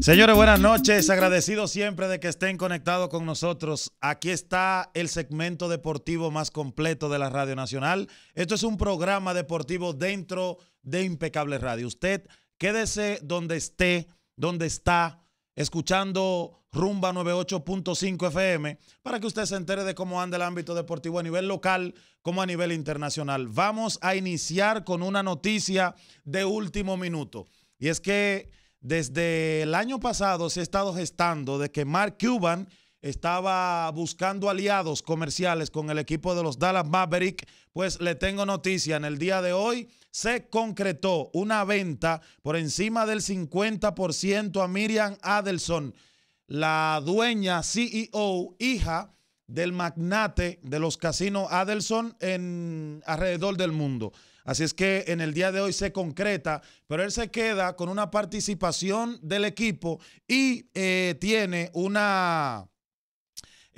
Señores, buenas noches. Agradecido siempre de que estén conectados con nosotros. Aquí está el segmento deportivo más completo de la Radio Nacional. Esto es un programa deportivo dentro de Impecable Radio. Usted quédese donde esté, donde está, escuchando Rumba 98.5 FM para que usted se entere de cómo anda el ámbito deportivo a nivel local como a nivel internacional. Vamos a iniciar con una noticia de último minuto. Y es que desde el año pasado se ha estado gestando de que Mark Cuban estaba buscando aliados comerciales con el equipo de los Dallas Maverick, pues le tengo noticia. En el día de hoy se concretó una venta por encima del 50% a Miriam Adelson, la dueña, CEO, hija del magnate de los casinos Adelson en alrededor del mundo. Así es que en el día de hoy se concreta, pero él se queda con una participación del equipo y eh, tiene una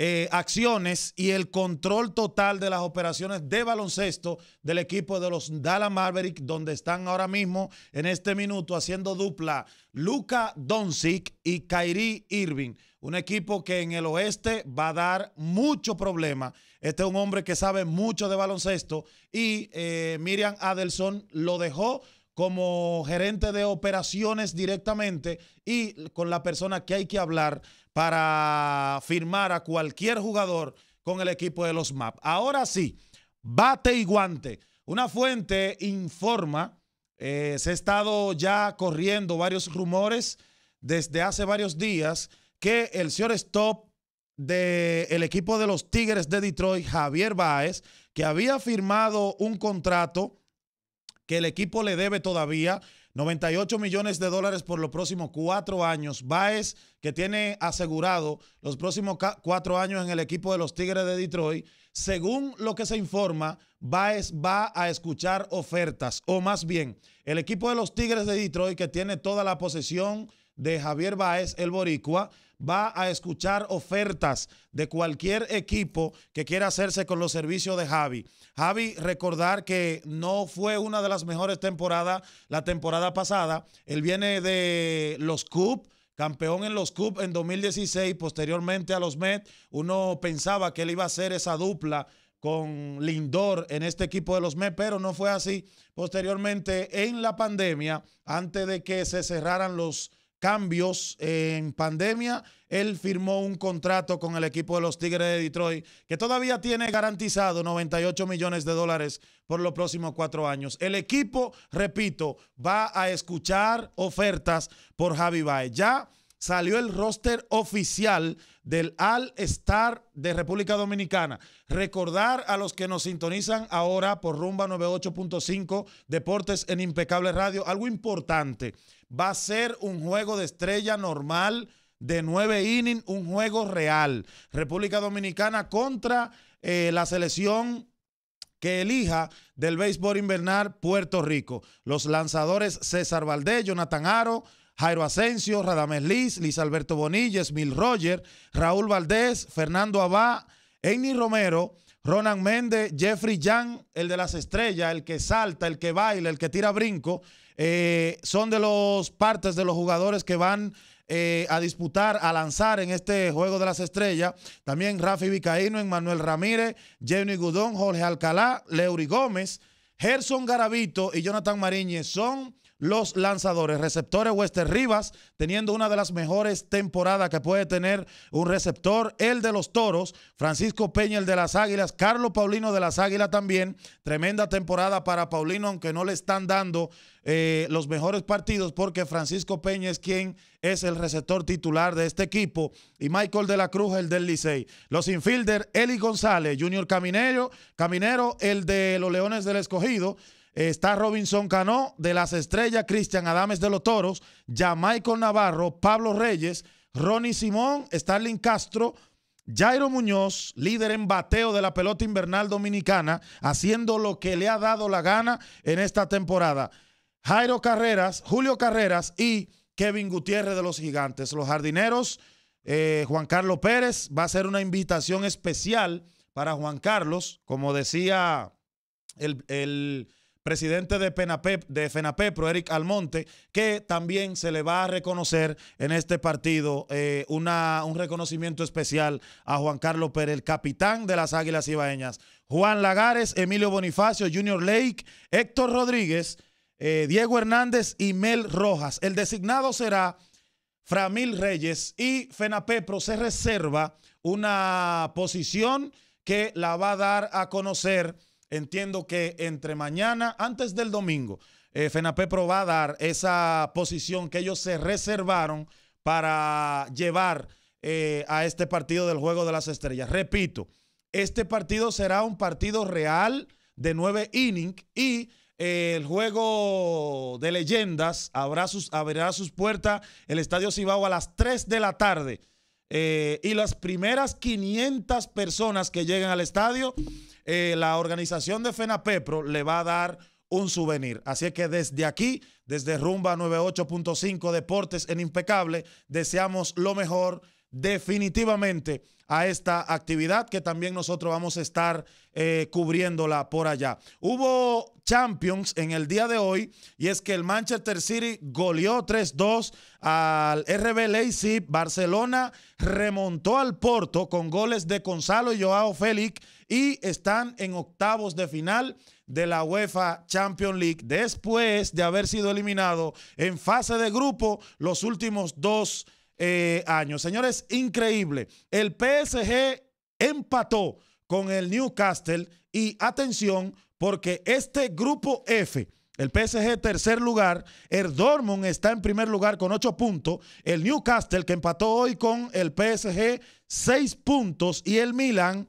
eh, acciones y el control total de las operaciones de baloncesto del equipo de los Dallas Mavericks, donde están ahora mismo en este minuto haciendo dupla Luka Doncic y Kyrie Irving. Un equipo que en el oeste va a dar mucho problema. Este es un hombre que sabe mucho de baloncesto y eh, Miriam Adelson lo dejó como gerente de operaciones directamente y con la persona que hay que hablar para firmar a cualquier jugador con el equipo de los MAP. Ahora sí, bate y guante. Una fuente informa, eh, se ha estado ya corriendo varios rumores desde hace varios días que el señor Stop del equipo de los Tigres de Detroit, Javier Baez, que había firmado un contrato que el equipo le debe todavía. 98 millones de dólares por los próximos cuatro años. Baez, que tiene asegurado los próximos cuatro años en el equipo de los Tigres de Detroit. Según lo que se informa, Baez va a escuchar ofertas, o más bien, el equipo de los Tigres de Detroit, que tiene toda la posesión de Javier Báez, el boricua, va a escuchar ofertas de cualquier equipo que quiera hacerse con los servicios de Javi. Javi, recordar que no fue una de las mejores temporadas la temporada pasada. Él viene de los CUP campeón en los Cup en 2016, posteriormente a los Mets, uno pensaba que él iba a hacer esa dupla con Lindor en este equipo de los MET, pero no fue así. Posteriormente, en la pandemia, antes de que se cerraran los cambios en pandemia. Él firmó un contrato con el equipo de los Tigres de Detroit que todavía tiene garantizado 98 millones de dólares por los próximos cuatro años. El equipo, repito, va a escuchar ofertas por Javi Baez. Ya salió el roster oficial del All Star de República Dominicana. Recordar a los que nos sintonizan ahora por Rumba 98.5 Deportes en Impecable Radio, algo importante. Va a ser un juego de estrella normal de nueve innings, un juego real. República Dominicana contra eh, la selección que elija del béisbol invernal Puerto Rico. Los lanzadores César Valdés, Jonathan Aro, Jairo Asensio, Radamés Liz, Liz Alberto Bonilla, Mil Roger, Raúl Valdés, Fernando Abá, Enny Romero, Ronan Méndez, Jeffrey Young, el de las estrellas, el que salta, el que baila, el que tira brinco, eh, son de los partes de los jugadores que van eh, a disputar, a lanzar en este Juego de las Estrellas. También Rafi Vicaíno, Emmanuel Ramírez, Jenny Gudón, Jorge Alcalá, Leury Gómez, Gerson Garavito y Jonathan Mariñez son los lanzadores. Receptores Wester Rivas, teniendo una de las mejores temporadas que puede tener un receptor, el de los Toros, Francisco Peña, el de las Águilas, Carlos Paulino de las Águilas también. Tremenda temporada para Paulino, aunque no le están dando eh, los mejores partidos porque Francisco Peña es quien es el receptor titular de este equipo y Michael de la Cruz, el del Licey. Los infielder, Eli González, Junior Caminero, Caminero, el de los Leones del Escogido, está Robinson Cano de las Estrellas, Cristian Adames de los Toros, Jamaico Navarro, Pablo Reyes, Ronnie Simón, Starling Castro, Jairo Muñoz, líder en bateo de la pelota invernal dominicana, haciendo lo que le ha dado la gana en esta temporada. Jairo Carreras, Julio Carreras y Kevin Gutiérrez de los Gigantes. Los jardineros, eh, Juan Carlos Pérez, va a ser una invitación especial para Juan Carlos, como decía el presidente de, FENAPEPRO, Eric Almonte, que también se le va a reconocer en este partido eh, un reconocimiento especial a Juan Carlos Pérez, el capitán de las Águilas Ibaeñas. Juan Lagares, Emilio Bonifacio, Junior Lake, Héctor Rodríguez, eh, Diego Hernández y Mel Rojas. El designado será Framil Reyes y FENAPEPRO se reserva una posición que la va a dar a conocer Entiendo que entre mañana, antes del domingo, eh, Pro va a dar esa posición que ellos se reservaron para llevar eh, a este partido del Juego de las Estrellas. Repito, este partido será un partido real de nueve innings y eh, el juego de leyendas abrirá sus, sus puertas el Estadio Cibao a las 3 de la tarde. Eh, y las primeras 500 personas que lleguen al estadio, eh, la organización de FENAPEPRO le va a dar un souvenir. Así que desde aquí, desde Rumba 98.5 Deportes en Impecable, deseamos lo mejor definitivamente a esta actividad que también nosotros vamos a estar eh, cubriéndola por allá. Hubo Champions en el día de hoy y es que el Manchester City goleó 3-2 al RB Leipzig, Barcelona remontó al Porto con goles de Gonzalo y Joao Félix y están en octavos de final de la UEFA Champions League después de haber sido eliminado en fase de grupo los últimos dos eh, años. Señores, increíble. El PSG empató con el Newcastle y atención porque este grupo F, el PSG tercer lugar, el Dortmund está en primer lugar con 8 puntos, el Newcastle que empató hoy con el PSG 6 puntos y el Milan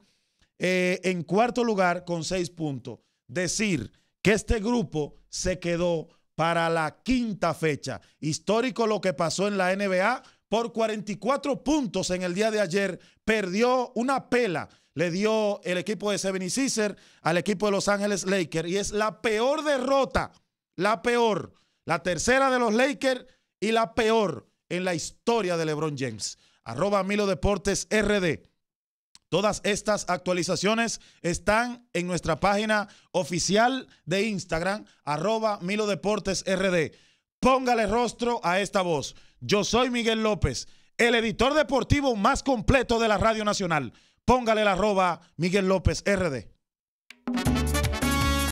eh, en cuarto lugar con 6 puntos. Decir que este grupo se quedó para la quinta fecha. Histórico lo que pasó en la NBA por 44 puntos en el día de ayer. Perdió una pela, le dio el equipo de Seven Caesar al equipo de Los Ángeles Lakers. Y es la peor derrota, la peor, la tercera de los Lakers y la peor en la historia de LeBron James. Arroba Milo Deportes RD. Todas estas actualizaciones están en nuestra página oficial de Instagram, arroba Milo Deportes RD. Póngale rostro a esta voz. Yo soy Miguel López, el editor deportivo más completo de la Radio Nacional. Póngale la arroba Miguel López RD.